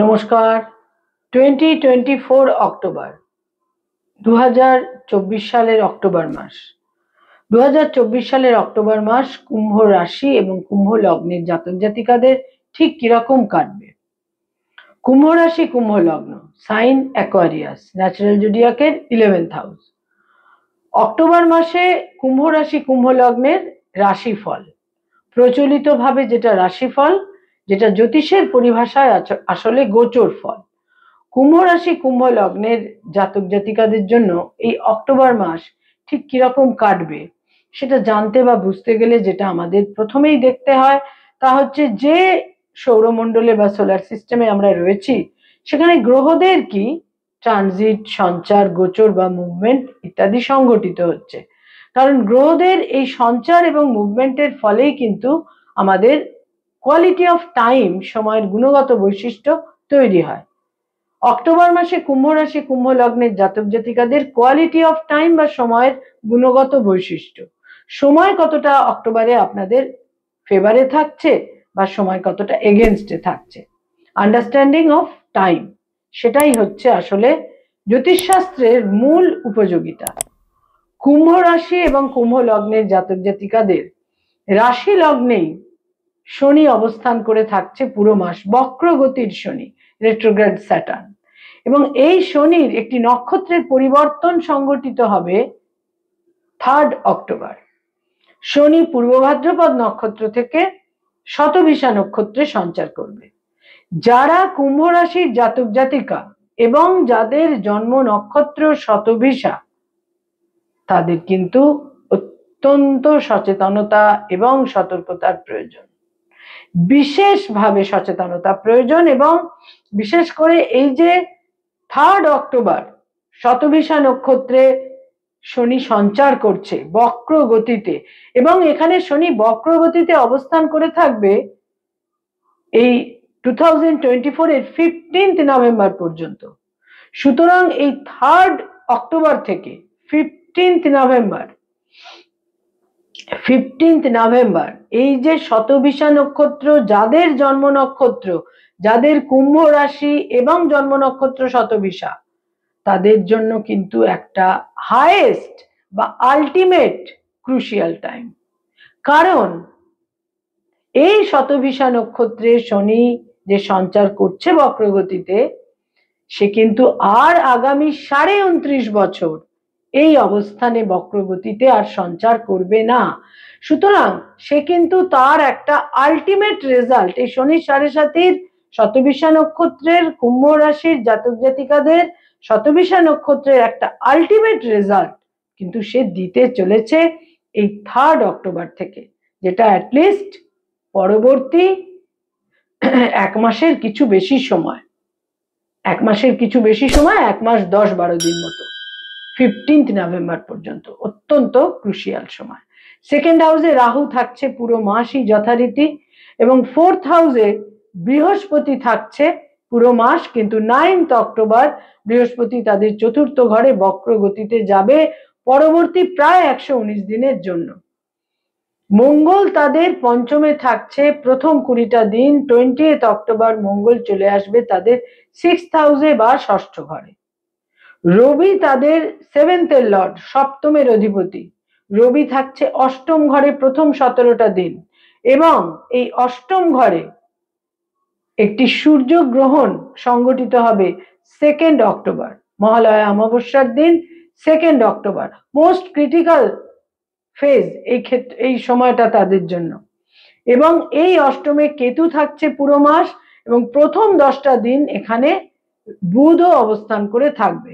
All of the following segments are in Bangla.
নমস্কার টোয়েন্টি টোয়েন্টি ফোর অক্টোবর দু সালের অক্টোবর মাস দু সালের অক্টোবর মাস কুম্ভ রাশি এবং কুম্ভ লগ্নের জাতক জাতিকাদের ঠিক কিরকম কাটবে কুম্ভ রাশি কুম্ভ লগ্ন সাইন অ্যাকোয়ারিয়াস ন্যাচারাল জুডিয়াকের ইলেভেন্থ হাউস অক্টোবর মাসে কুম্ভ রাশি কুম্ভ লগ্নের রাশিফল প্রচলিতভাবে যেটা রাশিফল যেটা জ্যোতিষের পরিভাষায় আসলে গোচর ফল কুম্ভ রাশি কুম্ভ লগ্নের জাতক জাতিকাদের জন্য এই অক্টোবর মাস ঠিক কিরকম কাটবে সেটা জানতে বা বুঝতে গেলে যেটা আমাদের প্রথমেই দেখতে হয় তা হচ্ছে যে সৌরমণ্ডলে বা সোলার সিস্টেমে আমরা রয়েছি সেখানে গ্রহদের কি ট্রানজিট সঞ্চার গোচর বা মুভমেন্ট ইত্যাদি সংঘটিত হচ্ছে কারণ গ্রহদের এই সঞ্চার এবং মুভমেন্টের ফলেই কিন্তু আমাদের কোয়ালিটি অফ টাইম সময়ের গুণগত বৈশিষ্ট্য তৈরি হয় অক্টোবর মাসে কুম্ভ রাশি কুম্ভ লগ্নের জাতক জাতিকাদের কোয়ালিটি অফ টাইম বা সময়ের গুণগত বৈশিষ্ট্য সময় কতটা অক্টোবরে আপনাদের ফেভারে থাকছে বা সময় কতটা এগেনস্টে থাকছে আন্ডারস্ট্যান্ডিং অফ টাইম সেটাই হচ্ছে আসলে জ্যোতিষশাস্ত্রের মূল উপযোগিতা কুম্ভ রাশি এবং কুম্ভ লগ্নের জাতক জাতিকাদের রাশি লগ্নেই শনি অবস্থান করে থাকছে পুরো মাস বক্রগতির শনি রেট্রোগ্রেড স্যাটার্ন এবং এই শনির একটি নক্ষত্রের পরিবর্তন সংগঠিত হবে থার্ড অক্টোবর শনি পূর্ব ভাদ্রপদ নক্ষত্র থেকে শতবিশা নক্ষত্রে সঞ্চার করবে যারা কুম্ভ রাশির জাতক জাতিকা এবং যাদের জন্ম নক্ষত্র শতভিসা তাদের কিন্তু অত্যন্ত সচেতনতা এবং সতর্কতার প্রয়োজন বিশেষভাবে সচেতনতা প্রয়োজন এবং বিশেষ করে এই যে থার্ড অক্টোবর শতভিষা নক্ষত্রে শনি সঞ্চার করছে বক্র গতিতে এবং এখানে শনি বক্র গতিতে অবস্থান করে থাকবে এই two thousand twenty fifteenth November পর্যন্ত সুতরাং এই থার্ড অক্টোবর থেকে ফিফটিন্থ নভেম্বর ফিফটিন্থ নভেম্বর এই যে শতবিশা নক্ষত্র যাদের জন্ম নক্ষত্র যাদের কুম্ভ রাশি এবং জন্ম নক্ষত্র শতবিশা তাদের জন্য কিন্তু একটা হায়েস্ট বা আলটিমেট ক্রুশিয়াল টাইম কারণ এই শতভিষা নক্ষত্রে শনি যে সঞ্চার করছে বক্রগতিতে সে কিন্তু আর আগামী সাড়ে উনত্রিশ বছর এই অবস্থানে বক্রগতিতে আর সঞ্চার করবে না সুতরাং সে কিন্তু তার একটা আলটিমেট রেজাল্ট এই শনি সাড়ে সাতির শতবিশা নক্ষত্রের কুম্ভ রাশির জাতক জাতিকাদের শতবিশা নক্ষত্রের একটা আলটিমেট রেজাল্ট কিন্তু সে দিতে চলেছে এই থার্ড অক্টোবর থেকে যেটা অ্যাটলিস্ট পরবর্তী এক মাসের কিছু বেশি সময় এক মাসের কিছু বেশি সময় এক মাস দশ বারো দিন মতো ফিফটিন্থ নভেম্বর পর্যন্ত অত্যন্ত ক্রুশিয়াল সময় সেকেন্ড হাউসে রাহু থাকছে পুরো মাসই যথারীতি এবং ফোর্থ হাউসে বৃহস্পতি থাকছে পুরো মাস কিন্তু নাইনথ অক্টোবর বৃহস্পতি তাদের চতুর্থ ঘরে বক্র গতিতে যাবে পরবর্তী প্রায় একশো উনিশ দিনের জন্য মঙ্গল তাদের পঞ্চমে থাকছে প্রথম কুড়িটা দিন টোয়েন্টি অক্টোবর মঙ্গল চলে আসবে তাদের সিক্স হাউসে বা ষষ্ঠ ঘরে রবি তাদের সেভেন্থের লর্ড সপ্তমের অধিপতি রবি থাকছে অষ্টম ঘরে প্রথম সতেরোটা দিন এবং এই অষ্টম ঘরে একটি সূর্য গ্রহণ সংগঠিত হবে সেকেন্ড অক্টোবর মহালয়া অমাবস্যার দিন second October most critical phase এই ক্ষেত্রে এই সময়টা তাদের জন্য এবং এই অষ্টমে কেতু থাকছে পুরো মাস এবং প্রথম দশটা দিন এখানে বুধও অবস্থান করে থাকবে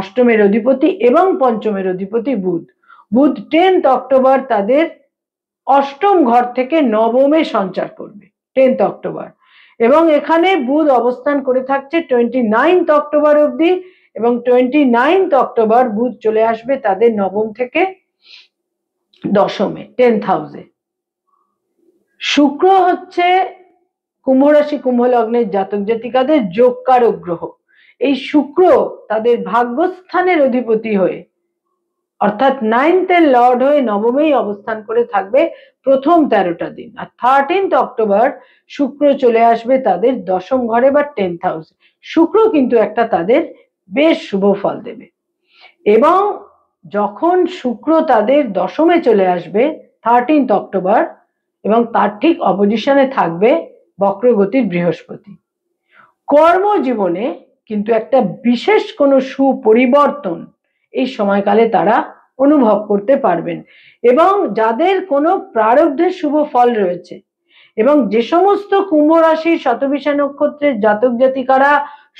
অষ্টমের অধিপতি এবং পঞ্চমের অধিপতি বুধ বুধ টেন্থ অক্টোবর তাদের অষ্টম ঘর থেকে নবমে সঞ্চার করবে টেন্থ অক্টোবর এবং এখানে বুধ অবস্থান করে থাকছে টোয়েন্টি নাইনথ অক্টোবর অবধি এবং টোয়েন্টি নাইনথ অক্টোবর বুধ চলে আসবে তাদের নবম থেকে দশমে টেন্থ হাউসে শুক্র হচ্ছে কুম্ভরাশি কুম্ভ লগ্নের জাতক জাতিকাদের যোগকারক গ্রহ এই শুক্র তাদের ভাগ্যস্থানের অধিপতি হয়ে অর্থাৎ নাইনথের লর্ড হয়ে নবমেই অবস্থান করে থাকবে প্রথম তেরোটা দিন আর থার্টিনথ অক্টোবর শুক্র চলে আসবে তাদের দশম ঘরে বা টেন্থ হাউসে শুক্র কিন্তু একটা তাদের বেশ শুভ ফল দেবে এবং যখন শুক্র তাদের দশমে চলে আসবে থার্টিনথ অক্টোবর এবং তার ঠিক অপজিশনে থাকবে বক্রগতির বৃহস্পতি কর্মজীবনে কিন্তু একটা বিশেষ কোনো সুপরিবর্তন এই সময়কালে তারা অনুভব করতে পারবেন এবং যাদের কোনো প্রারব্ধের শুভ ফল রয়েছে এবং যে সমস্ত কুম্ভ রাশির শতবিশা নক্ষত্রের জাতক জাতিকারা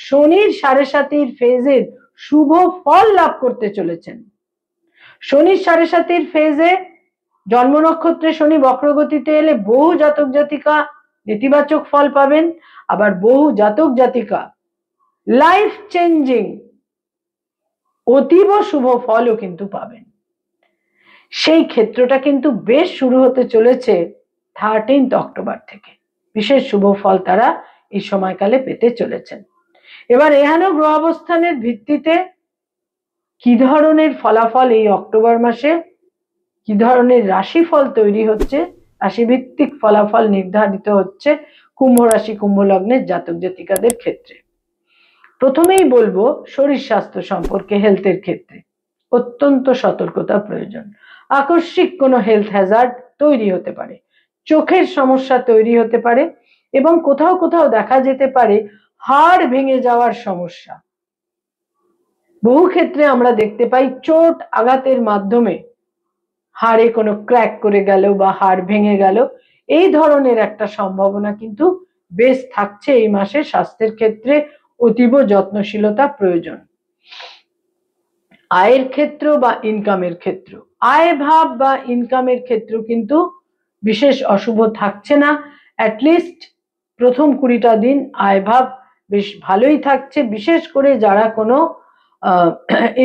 শনির সাড়ে সাতির ফেজের শুভ ফল লাভ করতে চলেছেন শনির সাড়ে সাতির ফেজে জন্ম নক্ষত্রে শনি বক্রগতিতে এলে বহু জাতক জাতিকা নেতিবাচক ফল পাবেন আবার বহু জাতক জাতিকা লাইফ চেঞ্জিং অতীব শুভ ফলও কিন্তু পাবেন সেই ক্ষেত্রটা কিন্তু বেশ শুরু হতে চলেছে থার্টিন্থ অক্টোবর থেকে বিশেষ শুভ ফল তারা এই সময়কালে পেতে চলেছেন এবার এহানো গ্রহ অবস্থানের ভিত্তিতে কি ধরনের ফলাফল এই অক্টোবর মাসে কি ধরনের রাশিফল তৈরি হচ্ছে রাশিভিত্তিক ফলাফল নির্ধারিত হচ্ছে কুম্ভ রাশি কুম্ভ লগ্নের জাতক জাতিকাদের ক্ষেত্রে প্রথমেই বলবো শরীর স্বাস্থ্য সম্পর্কে হেলথের ক্ষেত্রে অত্যন্ত সতর্কতা প্রয়োজন আকস্মিক কোনো হেলথ হ্যাজার্ড তৈরি হতে পারে চোখের সমস্যা তৈরি হতে পারে এবং কোথাও কোথাও দেখা যেতে পারে হাড় ভেঙে যাওয়ার সমস্যা বহু ক্ষেত্রে আমরা দেখতে পাই চোট আঘাতের মাধ্যমে হাড়ে কোনো ক্র্যাক করে গেল বা হাড় ভেঙে গেল এই ধরনের একটা সম্ভাবনা কিন্তু বেশ থাকছে এই মাসে স্বাস্থ্যের ক্ষেত্রে অতীব যত্নশীলতা প্রয়োজন আয়ের ক্ষেত্র বা ইনকামের ক্ষেত্র আয় ভাব বা ইনকামের ক্ষেত্র কিন্তু বিশেষ অশুভ থাকছে না অ্যাটলিস্ট প্রথম কুড়িটা দিন আয় ভাব বেশ ভালোই থাকছে বিশেষ করে যারা কোনো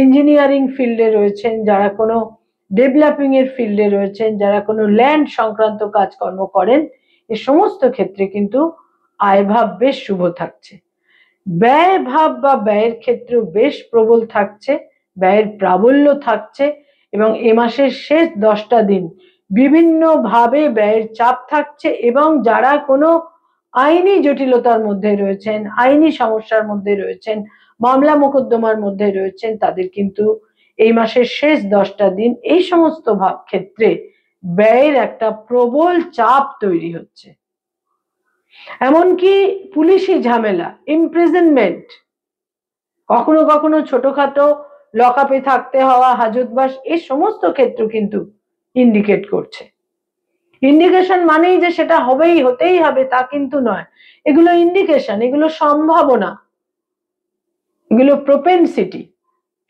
ইঞ্জিনিয়ারিং ফিল্ডে রয়েছেন যারা কোনো ডেভেলপিং এর ফিল্ডে রয়েছেন যারা কোনো ল্যান্ড সংক্রান্ত কাজকর্ম করেন এ সমস্ত ক্ষেত্রে কিন্তু আয় ভাব বেশ শুভ থাকছে ব্যয় ভাব বা ব্যয়ের ক্ষেত্রেও বেশ প্রবল থাকছে ব্যয়ের প্রাবল্য থাকছে এবং এ মাসের শেষ দশটা দিন বিভিন্নভাবে ব্যয়ের চাপ থাকছে এবং যারা কোনো আইনি জটিলতার মধ্যে রয়েছেন আইনি সমস্যার মধ্যে রয়েছেন মামলা মোকদ্দমার মধ্যে রয়েছেন তাদের কিন্তু এই মাসের শেষ দশটা দিন এই সমস্ত ক্ষেত্রে ব্যয়ের একটা প্রবল চাপ তৈরি হচ্ছে এমনকি পুলিশি ঝামেলা ইমপ্রিজনমেন্ট কখনো কখনো ছোটখাটো লকাপে থাকতে হওয়া হাজতবাস এই সমস্ত ক্ষেত্র কিন্তু ইন্ডিকেট করছে ইন্ডিকেশন মানেই যে সেটা হবেই হতেই হবে তা কিন্তু নয় এগুলো ইন্ডিকেশন এগুলো সম্ভাবনা এগুলো প্রোপেনসিটি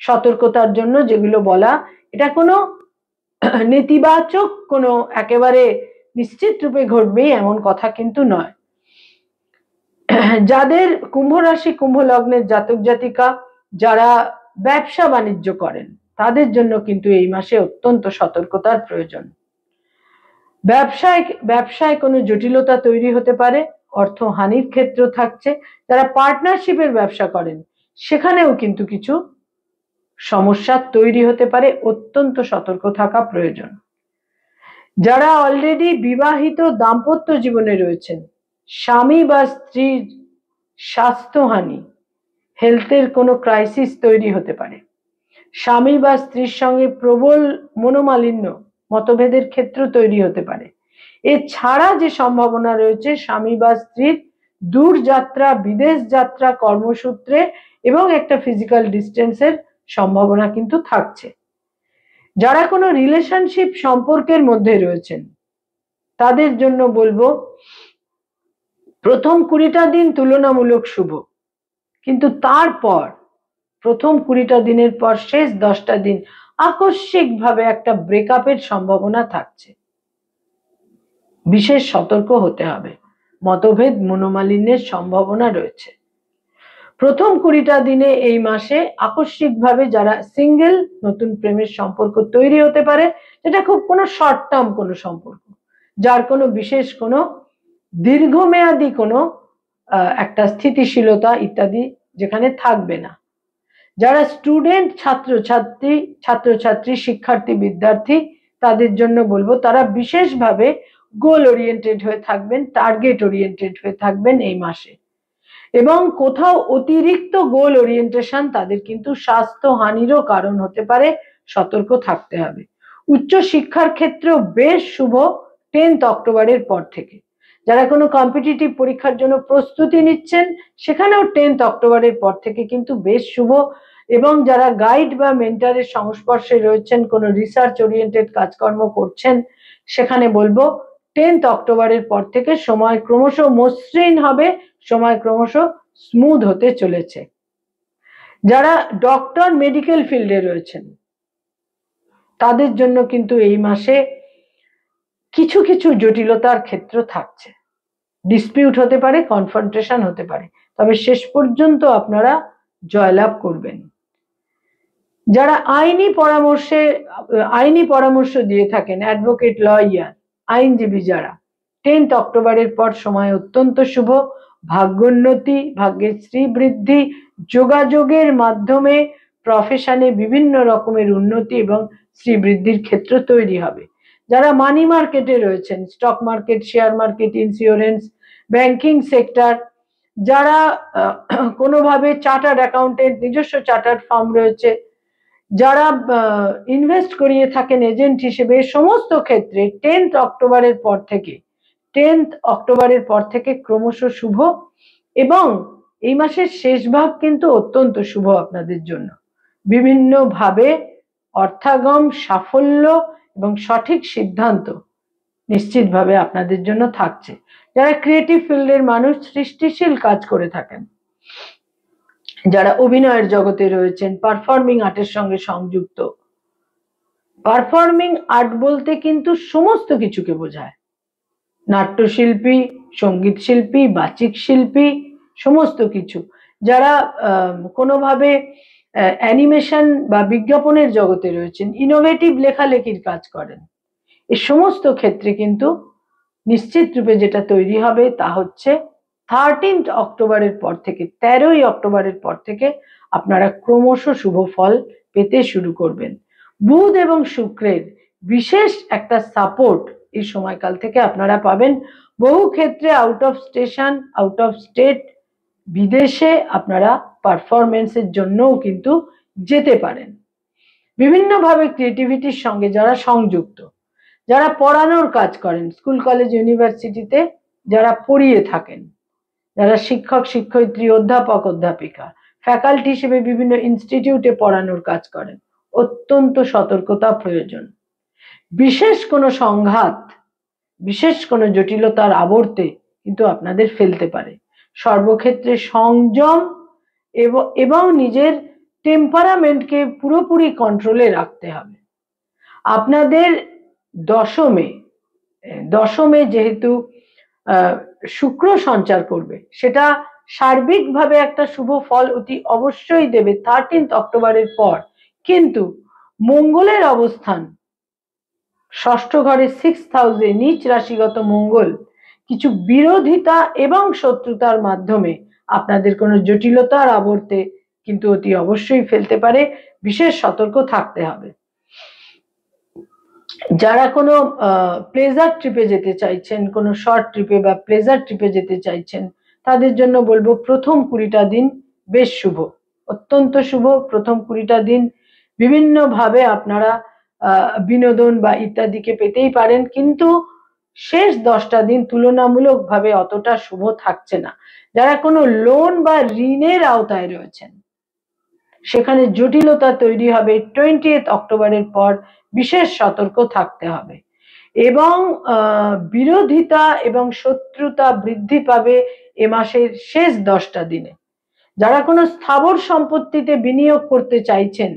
সতর্কতার জন্য যেগুলো বলা এটা কোনো নেতিবাচক কোনো একেবারে নিশ্চিত রূপে ঘটবে এমন কথা কিন্তু নয় যাদের কুম্ভ রাশি কুম্ভ লগ্নের জাতক জাতিকা যারা ব্যবসা বাণিজ্য করেন তাদের জন্য কিন্তু এই মাসে অত্যন্ত সতর্কতার প্রয়োজন ব্যবসায় ব্যবসায় কোনো জটিলতা তৈরি হতে পারে অর্থ হানির ক্ষেত্র থাকছে যারা পার্টনারশিপের ব্যবসা করেন সেখানেও কিন্তু কিছু সমস্যা তৈরি হতে পারে অত্যন্ত সতর্ক থাকা প্রয়োজন যারা অলরেডি বিবাহিত দাম্পত্য জীবনে রয়েছেন স্বামী বা স্ত্রীর স্বাস্থ্যহানি হেলথের কোনো ক্রাইসিস তৈরি হতে পারে স্বামী বা স্ত্রীর সঙ্গে প্রবল মনোমালিন্য মতভেদের ক্ষেত্র তৈরি হতে পারে এছাড়া যে সম্ভাবনা রয়েছে স্বামী বা স্ত্রীর দূর যাত্রা বিদেশ যাত্রা কর্মসূত্রে এবং একটা ফিজিক্যাল ডিস্টেন্সের সম্ভাবনা কিন্তু থাকছে যারা কোনো রিলেশনশিপ সম্পর্কের মধ্যে রয়েছেন তাদের জন্য বলবো প্রথম কুড়িটা দিন তুলনামূলক শুভ কিন্তু তারপর প্রথম কুড়িটা দিনের পর শেষ দশটা দিন আকস্মিকভাবে একটা ব্রেকআপের সম্ভাবনা থাকছে বিশেষ সতর্ক হতে হবে মতভেদ মনোমালিন্যের সম্ভাবনা রয়েছে প্রথম কুড়িটা দিনে এই মাসে আকস্মিকভাবে যারা সিঙ্গেল নতুন প্রেমের সম্পর্ক তৈরি হতে পারে যেটা খুব কোনো শর্ট টার্ম কোনো সম্পর্ক যার কোনো বিশেষ কোনো দীর্ঘমেয়াদী কোনো একটা স্থিতিশীলতা ইত্যাদি যেখানে থাকবে না যারা স্টুডেন্ট ছাত্রছাত্রী ছাত্রছাত্রী শিক্ষার্থী বিদ্যার্থী তাদের জন্য বলবো তারা বিশেষভাবে গোল ওরিয়েন্টেড হয়ে থাকবেন টার্গেট ওরিয়েন্টেড হয়ে থাকবেন এই মাসে এবং কোথাও অতিরিক্ত গোল ওরিয়েন্টেশন তাদের কিন্তু স্বাস্থ্য হানিরও কারণ হতে পারে সতর্ক থাকতে হবে উচ্চ শিক্ষার ক্ষেত্রেও বেশ শুভ টেন্থ অক্টোবরের পর থেকে যারা কোনো কম্পিটিটিভ পরীক্ষার জন্য প্রস্তুতি নিচ্ছেন সেখানেও টেন্থ অক্টোবরের পর থেকে কিন্তু বেশ শুভ এবং যারা গাইড বা মেন্টারের সংস্পর্শে রয়েছেন কোনো রিসার্চ ওরিয়েন্টেড কাজকর্ম করছেন সেখানে বলবো টেন্থ অক্টোবরের পর থেকে সময় ক্রমশ মসৃণ হবে সময় ক্রমশ স্মুথ হতে চলেছে যারা ডক্টর মেডিকেল ফিল্ডে রয়েছেন তাদের জন্য কিন্তু এই মাসে কিছু কিছু জটিলতার ক্ষেত্র থাকছে ডিসপিউট হতে পারে কনফন্ট্রেশন হতে পারে তবে শেষ পর্যন্ত আপনারা জয়লাভ করবেন যারা আইনি পরামর্শে আইনি পরামর্শ দিয়ে থাকেন অ্যাডভোকেট লয়ার আইনজীবী যারা টেন্থ অক্টোবরের পর সময় অত্যন্ত শুভ ভাগ্যোন্নতি ভাগ্যের শ্রী বৃদ্ধি যোগাযোগের মাধ্যমে প্রফেশনে বিভিন্ন রকমের উন্নতি এবং শ্রীবৃদ্ধির ক্ষেত্র তৈরি হবে যারা মানি মার্কেটে রয়েছেন stock market share market insurance banking sector যারা কোনোভাবে চার্টার্ড অ্যাকাউন্টেন্ট নিজস্ব চার্টার্ড ফার্ম রয়েছে যারা ইনভেস্ট করিয়ে থাকেন এজেন্ট হিসেবে সমস্ত ক্ষেত্রে টেন্থ অক্টোবরের পর থেকে টেন্থ অক্টোবরের পর থেকে ক্রমশ শুভ এবং এই মাসের শেষ ভাগ কিন্তু অত্যন্ত শুভ আপনাদের জন্য বিভিন্নভাবে অর্থাগম সাফল্য এবং সঠিক সিদ্ধান্ত নিশ্চিতভাবে আপনাদের জন্য থাকছে যারা ক্রিয়েটিভ ফিল্ডের মানুষ সৃষ্টিশীল কাজ করে থাকেন যারা অভিনয়ের জগতে রয়েছেন পারফর্মিং আর্টের সঙ্গে সংযুক্ত পারফর্মিং আর্ট বলতে কিন্তু সমস্ত কিছুকে বোঝায় নাট্যশিল্পী সঙ্গীত শিল্পী বাচিক শিল্পী সমস্ত কিছু যারা কোনোভাবে আহ অ্যানিমেশন বা বিজ্ঞাপনের জগতে রয়েছেন ইনোভেটিভ লেখালেখির কাজ করেন এ সমস্ত ক্ষেত্রে কিন্তু নিশ্চিত রূপে যেটা তৈরি হবে তা হচ্ছে থার্টিন অক্টোবরের পর থেকে তেরোই অক্টোবরের পর থেকে আপনারা ক্রমশ শুভ ফল পেতে শুরু করবেন বুধ এবং শুক্রের বিশেষ একটা সাপোর্ট এই সময়কাল থেকে আপনারা পাবেন বহু ক্ষেত্রে out of station out of state বিদেশে আপনারা পারফরমেন্সের জন্যও কিন্তু যেতে পারেন বিভিন্নভাবে ক্রিয়েটিভিটির সঙ্গে যারা সংযুক্ত যারা পড়ানোর কাজ করেন স্কুল কলেজ ইউনিভার্সিটিতে যারা পড়িয়ে থাকেন যারা শিক্ষক শিক্ষয়িত্রী অধ্যাপক অধ্যাপিকা ফ্যাকাল্টি হিসেবে বিভিন্ন ইনস্টিটিউটে পড়ানোর কাজ করেন অত্যন্ত সতর্কতা প্রয়োজন বিশেষ কোনো সংঘাত বিশেষ কোনো জটিলতার আবর্তে কিন্তু আপনাদের ফেলতে পারে সর্বক্ষেত্রে সংযম এবং নিজের টেম্পারামেন্টকে পুরোপুরি কন্ট্রোলে রাখতে হবে আপনাদের দশমে দশমে যেহেতু শুক্র সঞ্চার করবে সেটা সার্বিকভাবে একটা শুভ ফল অতি অবশ্যই দেবে থার্টিন্থ অক্টোবরের পর কিন্তু মঙ্গলের অবস্থান ষষ্ঠ ঘরে সিক্স হাউসে নিচ রাশিগত মঙ্গল কিছু বিরোধিতা এবং শত্রুতার মাধ্যমে আপনাদের কোনো জটিলতার আবর্তে কিন্তু অতি অবশ্যই ফেলতে পারে বিশেষ সতর্ক থাকতে হবে যারা কোনো প্লেজার ট্রিপে যেতে চাইছেন কোনো শর্ট ট্রিপে বা প্লেজার ট্রিপে যেতে চাইছেন তাদের জন্য বলবো প্রথম কুড়িটা দিন বেশ শুভ অত্যন্ত শুভ প্রথম কুড়িটা দিন বিভিন্নভাবে আপনারা বিনোদন বা ইত্যাদিকে পেতেই পারেন কিন্তু শেষ দশটা দিন তুলনামূলকভাবে অতটা শুভ থাকছে না যারা কোনো লোন বা ঋণের আওতায় রয়েছেন সেখানে জটিলতা তৈরি হবে টোয়েন্টি অক্টোবরের পর বিশেষ সতর্ক থাকতে হবে এবং বিরোধিতা এবং শত্রুতা বৃদ্ধি পাবে এ মাসের শেষ দশটা দিনে যারা কোনো স্থাবর সম্পত্তিতে বিনিয়োগ করতে চাইছেন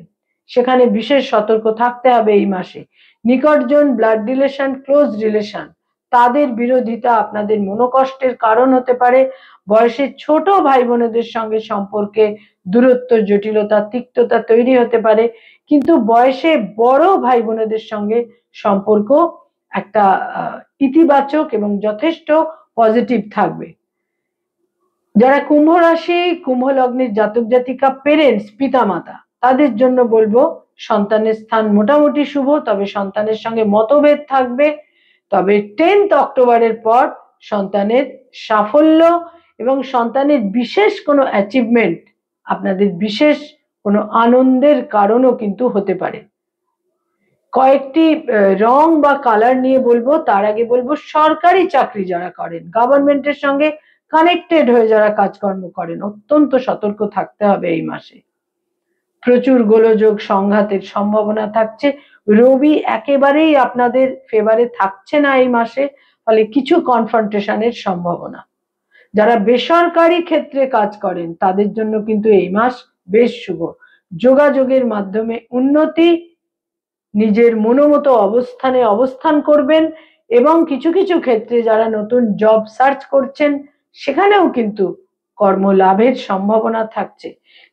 সেখানে বিশেষ সতর্ক থাকতে হবে এই মাসে নিকটজন ব্লাড রিলেশন ক্লোজ রিলেশন তাদের বিরোধিতা আপনাদের মনোকষ্টের কারণ হতে পারে বয়সের ছোট ভাই বোনদের সঙ্গে সম্পর্কে দূরত্ব জটিলতা তিক্ততা তৈরি হতে পারে কিন্তু বয়সে বড় ভাই বোনদের সঙ্গে সম্পর্ক একটা ইতিবাচক এবং যথেষ্ট পজিটিভ থাকবে যারা কুম্ভ রাশি কুম্ভ লগ্নের জাতক জাতিকা পেরেন্টস পিতামাতা তাদের জন্য বলবো সন্তানের স্থান মোটামুটি শুভ তবে সন্তানের সঙ্গে মতভেদ থাকবে তবে টেন্থ অক্টোবরের পর সন্তানের সাফল্য এবং সন্তানের বিশেষ কোনো অ্যাচিভমেন্ট আপনাদের বিশেষ কোনো আনন্দের কারণও কিন্তু হতে পারে কয়েকটি রং বা কালার নিয়ে বলবো তার আগে বলবো সরকারি চাকরি যারা করেন গভর্নমেন্টের সঙ্গে কানেক্টেড হয়ে যারা কাজকর্ম করেন অত্যন্ত সতর্ক থাকতে হবে এই মাসে প্রচুর গোলযোগ সংঘাতের সম্ভাবনা থাকছে রবি একেবারেই আপনাদের ফেভারে থাকছে না এই মাসে ফলে কিছু কনফ্রন্টেশনের সম্ভাবনা যারা বেসরকারি ক্ষেত্রে কাজ করেন তাদের জন্য কিন্তু এই মাস বেশ শুভ যোগাযোগের মাধ্যমে উন্নতি নিজের মনোমতো অবস্থানে অবস্থান করবেন এবং কিছু কিছু ক্ষেত্রে যারা নতুন জব সার্চ করছেন সেখানেও কিন্তু কর্মলাভের সম্ভাবনা থাকছে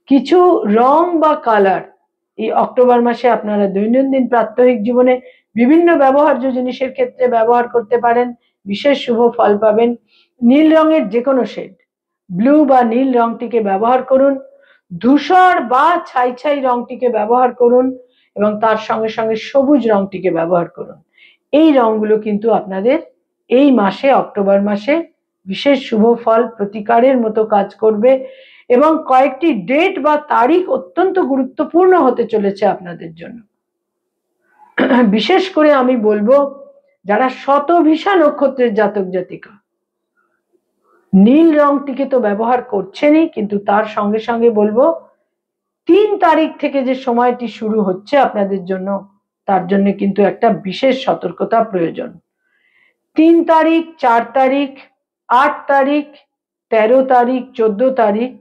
কিছু রং বা কালার এই অক্টোবর মাসে আপনারা দৈনন্দিন প্রাত্যহিক জীবনে বিভিন্ন ব্যবহার্য জিনিসের ক্ষেত্রে ব্যবহার করতে পারেন বিশেষ শুভ ফল পাবেন নীল রঙের যে কোনো শেড ব্লু বা নীল রংটিকে ব্যবহার করুন ধূসর বা ছাই ছাই রংটিকে ব্যবহার করুন এবং তার সঙ্গে সঙ্গে সবুজ রংটিকে ব্যবহার করুন এই রংগুলো কিন্তু আপনাদের এই মাসে অক্টোবর মাসে বিশেষ শুভ ফল প্রতিকারের মতো কাজ করবে এবং কয়েকটি ডেট বা তারিখ অত্যন্ত গুরুত্বপূর্ণ হতে চলেছে আপনাদের জন্য বিশেষ করে আমি বলবো যারা শত ভিসা নক্ষত্রের জাতক জাতিকা নীল রংটিকে তো ব্যবহার করছেনই কিন্তু তার সঙ্গে সঙ্গে বলবো তিন তারিখ থেকে যে সময়টি শুরু হচ্ছে আপনাদের জন্য তার জন্য কিন্তু একটা বিশেষ সতর্কতা প্রয়োজন তিন তারিখ চার তারিখ আট তারিখ তেরো তারিখ চোদ্দ তারিখ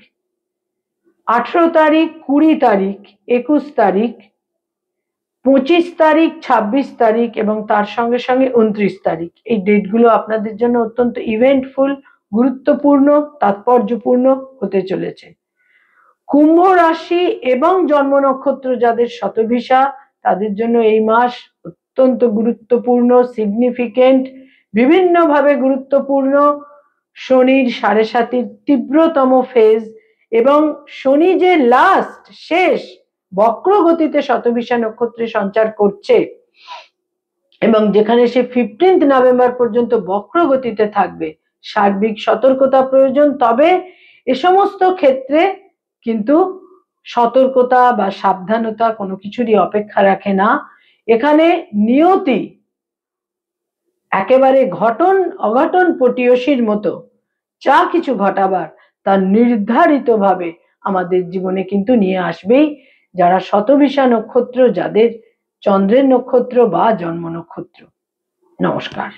আঠেরো তারিখ কুড়ি তারিখ একুশ তারিখ পঁচিশ তারিখ ছাব্বিশ তারিখ এবং তার সঙ্গে সঙ্গে উনত্রিশ তারিখ এই ডেটগুলো আপনাদের জন্য অত্যন্ত ইভেন্টফুল গুরুত্বপূর্ণ তাৎপর্যপূর্ণ হতে চলেছে কুম্ভ রাশি এবং জন্ম নক্ষত্র যাদের শতভিসা তাদের জন্য এই মাস অত্যন্ত গুরুত্বপূর্ণ সিগনিফিকেন্ট বিভিন্নভাবে গুরুত্বপূর্ণ শনির সাড়ে সাতির তীব্রতম ফেজ এবং শনি যে লাস্ট শেষ বক্র গতিতে শতবিশা নক্ষত্রে সঞ্চার করছে এবং যেখানে সে ফিফটিন্থ নভেম্বর পর্যন্ত বক্র গতিতে থাকবে সার্বিক সতর্কতা প্রয়োজন তবে এ সমস্ত ক্ষেত্রে কিন্তু সতর্কতা বা সাবধানতা কোনো কিছুরই অপেক্ষা রাখে না এখানে নিয়তি একেবারে ঘটন অঘটন পটিয়সীর মতো যা কিছু ঘটাবার তা নির্ধারিতভাবে আমাদের জীবনে কিন্তু নিয়ে আসবেই যারা শতবিশা নক্ষত্র যাদের চন্দ্রের নক্ষত্র বা জন্ম নক্ষত্র নমস্কার